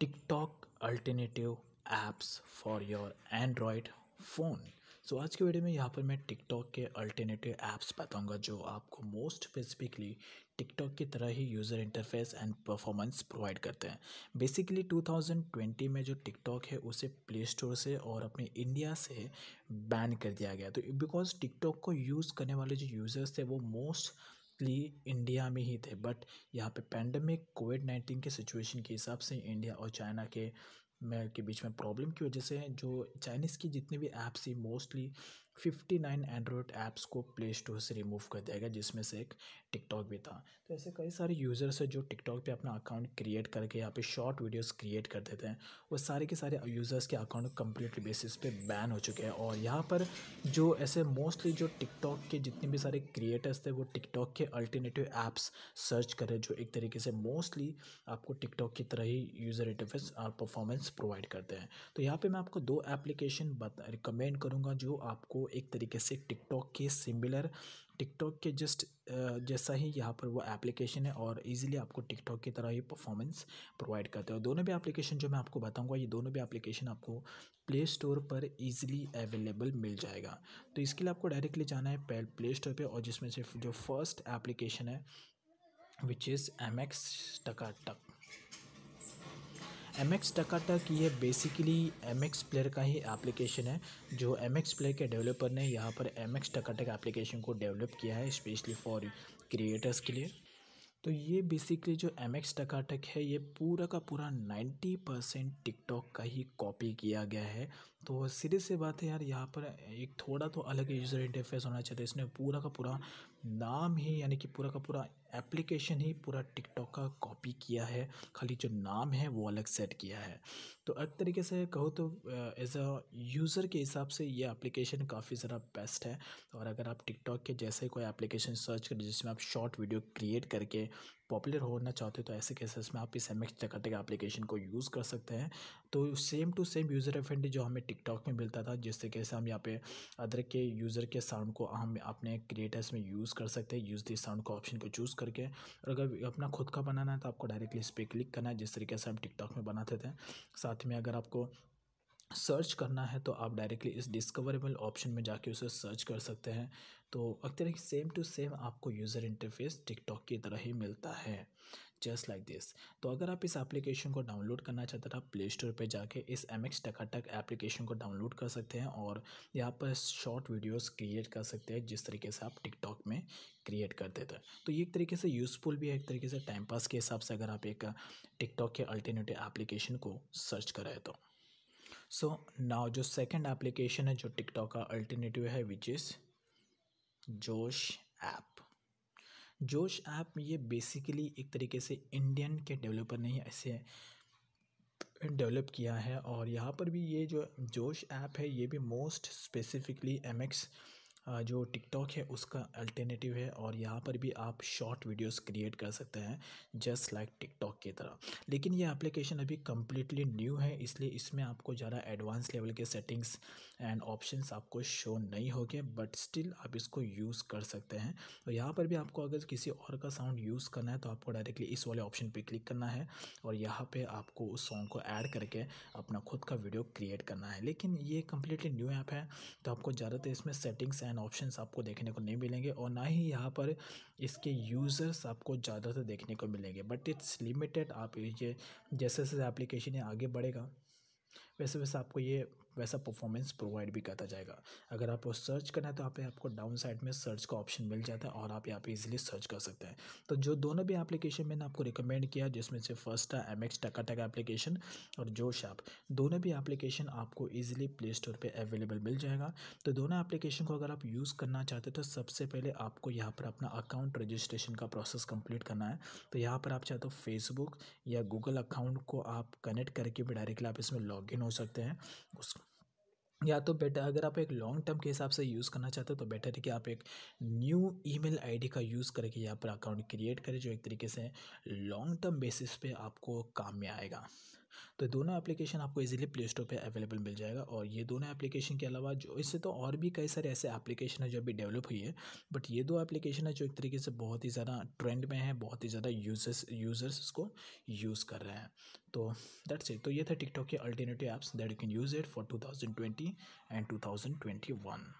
TikTok alternative apps for your Android phone so आज के video में यहाँ पर मैं टिकटॉक के अल्टरनेटिव ऐप्स बताऊँगा जो आपको मोस्ट स्पेसिफिकली टिकटॉक की तरह ही user interface and performance provide करते हैं बेसिकली 2020 में जो टिकटॉक है उसे प्ले स्टोर से और अपने इंडिया से बैन कर दिया गया तो बिकॉज टिकटॉक को यूज़ करने वाले जो यूज़र्स थे वो मोस्ट मोस्टली इंडिया में ही थे बट यहाँ पे पेंडेमिक कोविड नाइन्टीन के सिचुएशन के हिसाब से इंडिया और चाइना के में के बीच में प्रॉब्लम की वजह से जो चाइनीज़ की जितनी भी ऐप्स थी mostly fifty nine Android apps को प्ले स्टोर से रिमूव कर दिया गया जिसमें से एक टिकटॉक भी था तो ऐसे कई सारे यूज़र्स हैं जो टिकटॉक पे अपना अकाउंट क्रिएट करके यहाँ पे शॉर्ट वीडियोस क्रिएट कर देते हैं वो सारे के सारे यूज़र्स के अकाउंट कंप्लीटली बेसिस पे बैन हो चुके हैं और यहाँ पर जो ऐसे मोस्टली जो टिकटॉक के जितने भी सारे क्रिएटर्स थे वो टिकटॉक के अल्टरनेटिव ऐप्स सर्च कर रहे जो एक तरीके से मोस्टली आपको टिकटॉक की तरह ही यूज़र इंटरफेस और परफॉर्मेंस प्रोवाइड करते हैं तो यहाँ पर मैं आपको दो एप्लीकेशन बता रिकमेंड करूँगा जो आपको एक तरीके से टिकटॉक के सिमिलर टिकटॉक के जस्ट जैसा ही यहाँ पर वो एप्लीकेशन है और इजीली आपको टिकटॉक की तरह ही परफॉर्मेंस प्रोवाइड करते हैं और दोनों भी एप्लीकेशन जो मैं आपको बताऊंगा ये दोनों भी एप्लीकेशन आपको प्ले स्टोर पर इजीली अवेलेबल मिल जाएगा तो इसके लिए आपको डायरेक्टली जाना है प्ले स्टोर पर और जिसमें से जो फर्स्ट एप्लीकेशन है विच इज़ एम एक्स टका टक एम एक्स टकाटक ये बेसिकली एम एक्स प्लेयर का ही एप्लीकेशन है जो एम एक्स प्लेयर के डेवलपर ने यहाँ पर एम एक्स टकाटक एप्लीकेशन को डेवलप किया है स्पेशली फॉर क्रिएटर्स के लिए तो ये बेसिकली जो एम एक्स टकाटक है ये पूरा का पूरा नाइन्टी परसेंट टिकटॉक का ही कॉपी किया गया है तो सीधे से बात है यार यहाँ पर एक थोड़ा तो अलग यूज़र इंटरफेस होना चाहिए इसने पूरा का पूरा नाम ही यानी कि पूरा का पूरा एप्लीकेशन ही पूरा टिकटॉक का कॉपी किया है खाली जो नाम है वो अलग सेट किया है तो एक तरीके से कहो तो एज अ यूज़र के हिसाब से ये एप्लीकेशन काफ़ी ज़रा बेस्ट है और अगर आप टिकटॉक के जैसे कोई एप्लीकेशन सर्च करें जिसमें आप शॉर्ट वीडियो क्रिएट करके पॉपुलर होना चाहते हो तो ऐसे केसेस में आप इस एम एक्स टकाटक एप्लीकेशन को यूज़ कर सकते हैं तो सेम टू सेम यूज़र एफेंड जो हमें टिकटॉक में मिलता था जिस तरीके से हम यहाँ पे अदर के यूज़र के साउंड को हम अपने क्रिएटर्स में यूज़ कर सकते हैं यूज़ दी साउंड को ऑप्शन को चूज़ करके और अगर अपना खुद का बनाना है तो आपको डायरेक्टली इस पर क्लिक करना है जिस तरीके से हम टिकटॉक में बनाते थे साथ में अगर आपको सर्च करना है तो आप डायरेक्टली इस डिस्कवरेबल ऑप्शन में जाके उसे सर्च कर सकते हैं तो अक्तर सेम टू सेम आपको यूज़र इंटरफेस टिकटॉक की तरह ही मिलता है जस्ट लाइक दिस तो अगर आप इस एप्लीकेशन को डाउनलोड करना चाहते हैं तो आप प्ले स्टोर पर जाके इस एम एक्स टकाटक एप्लीकेशन को डाउनलोड कर सकते हैं और यहाँ पर शॉर्ट वीडियोस क्रिएट कर सकते हैं जिस तरीके से आप टिकटॉक में क्रिएट कर देते हैं तो ये एक तरीके से यूज़फुल भी है एक तरीके से टाइम पास के हिसाब से अगर आप एक टिकटॉक के अल्टरनेटिव एप्लीकेशन को सर्च कराए तो सो नाउ जो सेकंड एप्लीकेशन है जो टिकटॉक का अल्टरनेटिव है which is Josh app Josh app ये बेसिकली एक तरीके से इंडियन के डेवलपर ने ऐसे डेवलप किया है और यहाँ पर भी ये जो जोश ऐप है ये भी मोस्ट स्पेसिफिकली एम एक्स जो टिकटॉक है उसका अल्टरनेटिव है और यहाँ पर भी आप शॉर्ट वीडियोस क्रिएट कर सकते हैं जस्ट लाइक टिकटॉक की तरह लेकिन ये एप्लीकेशन अभी कम्प्लीटली न्यू है इसलिए इसमें आपको ज़्यादा एडवांस लेवल के सेटिंग्स एंड ऑप्शंस आपको शो नहीं होंगे बट स्टिल आप इसको यूज़ कर सकते हैं तो यहाँ पर भी आपको अगर किसी और का साउंड यूज़ करना है तो आपको डायरेक्टली इस वाले ऑप्शन पर क्लिक करना है और यहाँ पर आपको उस सॉन्ग को ऐड करके अपना खुद का वीडियो क्रिएट करना है लेकिन ये कम्प्लीटली न्यू ऐप है तो आपको ज़्यादातर इसमें सेटिंग्स एंड एंड ऑप्शन आपको देखने को नहीं मिलेंगे और ना ही यहाँ पर इसके यूज़र्स आपको ज़्यादातर देखने को मिलेंगे बट इट्स लिमिटेड आप ये जैसे जैसे एप्लीकेशन आगे बढ़ेगा वैसे वैसे आपको ये वैसा परफॉर्मेंस प्रोवाइड भी करता जाएगा अगर आप सर्च करना है तो आप आपको डाउन साइड में सर्च का ऑप्शन मिल जाता है और आप यहाँ पे इजीली सर्च कर सकते हैं तो जो दोनों भी एप्लीकेशन मैंने आपको रिकमेंड किया जिसमें से फर्स्ट है एम एक्स टका टका एप्लीकेशन और जो शैप दोनों भी एप्लीकेशन आपको ईजिली प्ले स्टोर पर अवेलेबल मिल जाएगा तो दोनों एप्लीकेशन को अगर आप यूज़ करना चाहते हो तो सबसे पहले आपको यहाँ पर अपना अकाउंट रजिस्ट्रेशन का प्रोसेस कंप्लीट करना है तो यहाँ पर आप चाहते हो फेसबुक या गूगल अकाउंट को आप कनेक्ट करके भी डायरेक्टली आप इसमें इन हो सकते हैं उस या तो बेटर अगर आप एक लॉन्ग टर्म के हिसाब से यूज़ करना चाहते हो तो बेटर है कि आप एक न्यू ईमेल आईडी का यूज़ करके यहाँ पर अकाउंट क्रिएट करें जो एक तरीके से लॉन्ग टर्म बेसिस पे आपको काम में आएगा तो दोनों एप्लीकेशन आपको इजीली प्ले स्टोर पर अवेलेबल मिल जाएगा और ये दोनों एप्लीकेशन के अलावा जो इससे तो और भी कई सारे ऐसे एप्लीकेशन है जो अभी डेवलप हुई है बट ये दो एप्लीकेशन है जो एक तरीके से बहुत ही ज़्यादा ट्रेंड में है बहुत ही ज़्यादा यूजर्स यूज़र्स इसको यूज़ कर रहे हैं तो दैट्स इट तो ये था टिकटॉक के alternative apps that you can use it for two thousand twenty and two thousand twenty one